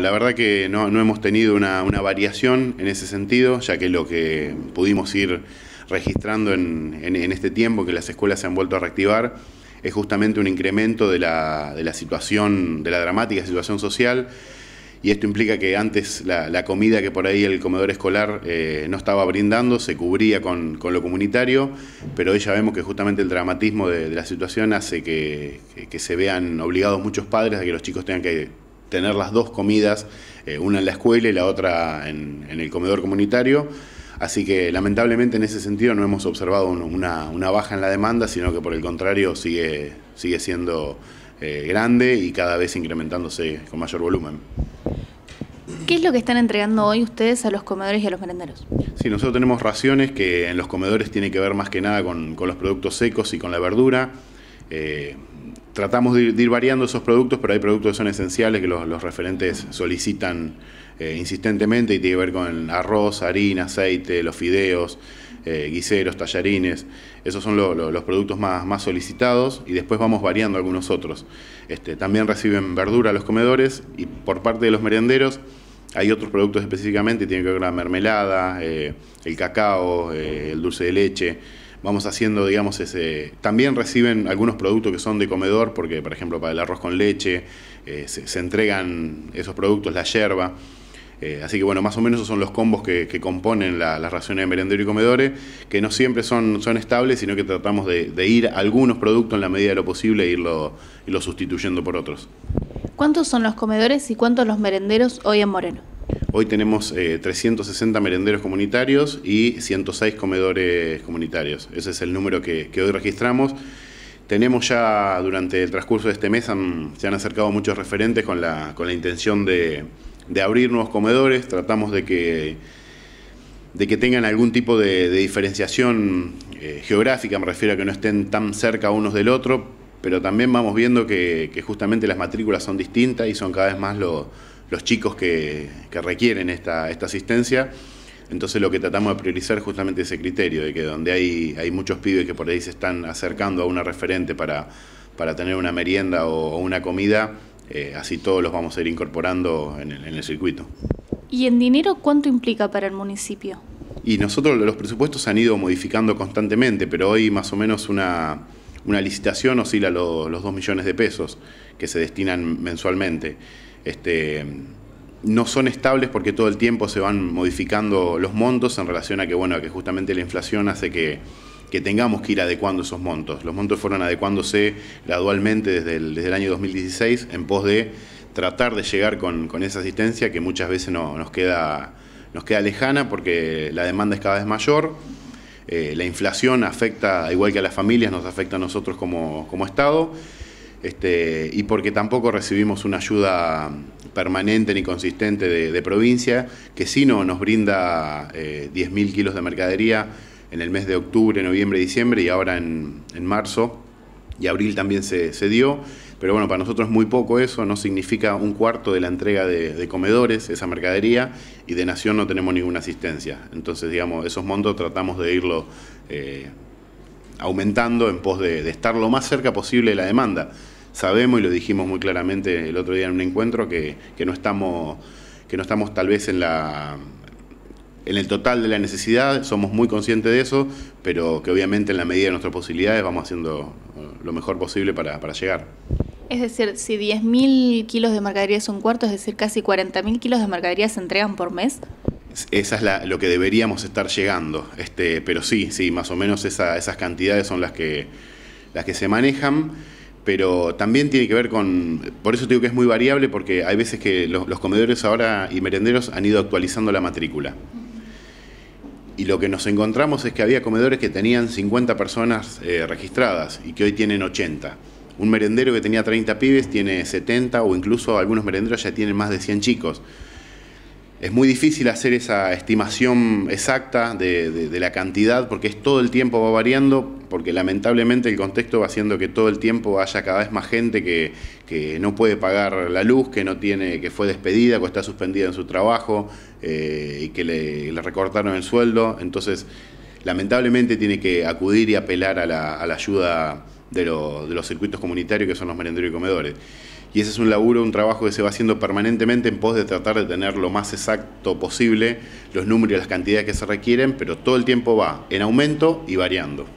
la verdad que no, hemos tenido una, variación en ese sentido, ya que lo que pudimos ir registrando en, este tiempo que las escuelas se han vuelto a reactivar es justamente un incremento de la, situación, de la dramática situación social y esto implica que antes la, comida que por ahí el comedor escolar eh, no estaba brindando se cubría con, lo comunitario, pero hoy ya vemos que justamente el dramatismo de, la situación hace que se vean obligados muchos padres a que los chicos tengan que tener las dos comidas, eh, una en la escuela y la otra en, el comedor comunitario. Así que lamentablemente en ese sentido no hemos observado una, baja en la demanda, sino que por el contrario sigue, sigue siendo eh, grande y cada vez incrementándose con mayor volumen. ¿Qué es lo que están entregando hoy ustedes a los comedores y a los merenderos? Sí, nosotros tenemos raciones que en los comedores tiene que ver más que nada con, los productos secos y con la verdura. Eh, tratamos de ir, variando esos productos, pero hay productos que son esenciales que los, referentes solicitan eh, insistentemente y tiene que ver con arroz, harina, aceite, los fideos, eh, guiseros, tallarines. Esos son los productos más, más, solicitados y después vamos variando algunos otros. Este, también reciben verdura los comedores y por parte de los merenderos hay otros productos específicamente, tiene que ver con la mermelada, eh, el cacao, el dulce de leche vamos haciendo, digamos, ese... También reciben algunos productos que son de comedor, porque, por ejemplo, para el arroz con leche eh, se, entregan esos productos, la yerba. Eh, así que bueno, más o menos esos son los combos que, que componen las raciones de merendero y comedores, que no siempre son, son estables, sino que tratamos de, ir algunos productos en la medida de lo posible e irlo, irlo sustituyendo por otros. ¿Cuántos son los comedores y cuántos los merenderos hoy en Moreno? Hoy tenemos 360 eh, merenderos comunitarios y 106 comedores comunitarios. Ese es el número que, hoy registramos. Tenemos ya durante el transcurso de este mes, se han acercado muchos referentes con la, intención de, abrir nuevos comedores. Tratamos de que de que tengan algún tipo de, diferenciación eh, geográfica, me refiero a que no estén tan cerca unos del otro, pero también vamos viendo que, que justamente las matrículas son distintas y son cada vez más lo, los chicos que, requieren esta, esta, asistencia. Entonces lo que tratamos de priorizar es justamente ese criterio, de que donde hay, hay muchos pibes que por ahí se están acercando a una referente para, tener una merienda o, una comida, eh, así todos los vamos a ir incorporando en el, circuito. ¿Y en dinero cuánto implica para el municipio? Y nosotros los presupuestos se han ido modificando constantemente, pero hoy más o menos una, licitación oscila los, los 2 millones de pesos que se destinan mensualmente. Este, no son estables porque todo el tiempo se van modificando los montos en relación a que, bueno, que justamente la inflación hace que, tengamos que ir adecuando esos montos. Los montos fueron adecuándose gradualmente desde el, desde el año 2016 en pos de tratar de llegar con, esa asistencia que muchas veces nos, queda, nos queda lejana porque la demanda es cada vez mayor. Eh, la inflación afecta, igual que a las familias, nos afecta a nosotros como, como Estado este, y porque tampoco recibimos una ayuda permanente ni consistente de, provincia, que si no, nos brinda 10.000 eh, kilos de mercadería en el mes de octubre, noviembre, diciembre y ahora en, marzo y abril también se, se, dio. Pero bueno, para nosotros es muy poco eso, no significa un cuarto de la entrega de, comedores, esa mercadería, y de Nación no tenemos ninguna asistencia. Entonces, digamos, esos montos tratamos de irlo eh, aumentando en pos de, estar lo más cerca posible de la demanda. Sabemos, y lo dijimos muy claramente el otro día en un encuentro, que, no, estamos, que no estamos tal vez en la, en el total de la necesidad, somos muy conscientes de eso, pero que obviamente en la medida de nuestras posibilidades vamos haciendo eh, lo mejor posible para, para llegar. Es decir, si 10.000 kilos de mercadería son un cuarto, es decir, casi 40.000 kilos de mercadería se entregan por mes esa es lo que deberíamos estar llegando. Este, pero sí, sí, más o menos esas cantidades son las que, las que se manejan. Pero también tiene que ver con, por eso digo que es muy variable, porque hay veces que los, comedores ahora y merenderos han ido actualizando la matrícula. Y lo que nos encontramos es que había comedores que tenían 50 personas eh, registradas y que hoy tienen 80. Un merendero que tenía 30 pibes tiene 70 o incluso algunos merenderos ya tienen más de 100 chicos. Es muy difícil hacer esa estimación exacta de, la cantidad porque es todo el tiempo va variando, porque lamentablemente el contexto va haciendo que todo el tiempo haya cada vez más gente que, no puede pagar la luz, que no tiene, que fue despedida, que está suspendida en su trabajo eh, y que le, recortaron el sueldo. Entonces, lamentablemente tiene que acudir y apelar a la, ayuda de, de los circuitos comunitarios que son los merenderos y comedores y ese es un laburo, un trabajo que se va haciendo permanentemente en pos de tratar de tener lo más exacto posible los números y las cantidades que se requieren, pero todo el tiempo va en aumento y variando.